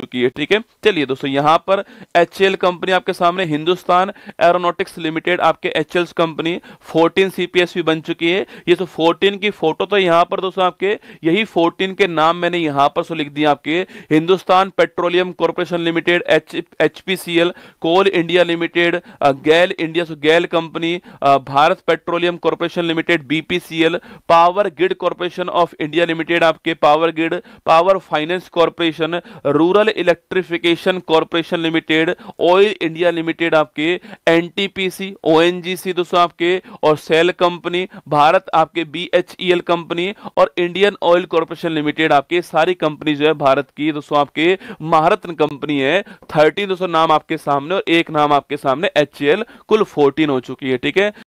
चुकी है ठीक है चलिए दोस्तों यहां पर एच कंपनी आपके सामने हिंदुस्तान एरोनोटिक्स लिमिटेड आपके एच कंपनी 14 सीपीएसपी बन चुकी है ये तो 14 की फोटो तो यहां पर दोस्तों आपके यही 14 के नाम मैंने यहां पर सो लिख दिया आपके Hindustan petroleum corporation limited H coal India limited GAIL India GAIL company Bharat petroleum corporation limited BPCL power grid corporation of India limited आपके power grid power finance corporation rural electrification corporation limited oil India limited आपके NTPC ONGC दोस्तों आपके और SAIL company Bharat आपके BHEL company e और Indian oil corporation limited आपके सारी company जो है भारत की दोस्तों आपके महारत्न कंपनी है थर्टीन दोस्तों नाम आपके सामने और एक नाम आपके सामने एच e कुल फोर्टीन हो चुकी है ठीक है